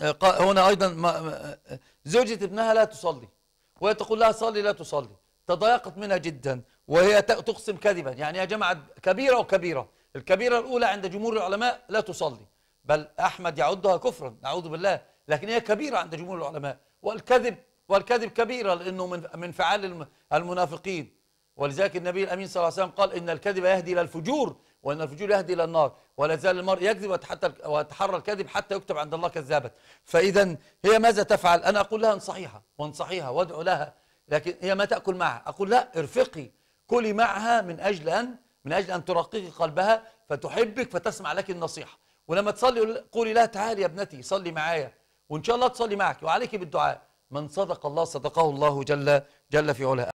آه، هنا أيضا آه، زوجة ابنها لا تصلي وهي تقول لها صلي لا تصلي تضايقت منها جدا وهي تقسم كذبا يعني يا جماعة كبيرة وكبيرة الكبيرة الأولى عند جمهور العلماء لا تصلي بل أحمد يعدها كفرا نعوذ بالله لكن هي كبيرة عند جمهور العلماء والكذب والكذب كبيرة لأنه من من فعال المنافقين ولذلك النبي الأمين صلى الله عليه وسلم قال إن الكذب يهدي إلى الفجور وان الفجور يهدي الى النار ولا يزال المرء يكذب ويتحرى الكذب حتى يكتب عند الله كذابا فاذا هي ماذا تفعل انا اقول لها انصحيها وانصحيها وادعو لها لكن هي ما تاكل معها اقول لا ارفقي كلي معها من اجل ان من اجل ان ترققي قلبها فتحبك فتسمع لك النصيحه ولما تصلي قولي لها تعالي يا ابنتي صلي معايا وان شاء الله تصلي معك وعليك بالدعاء من صدق الله صدقه الله جل جل في علاه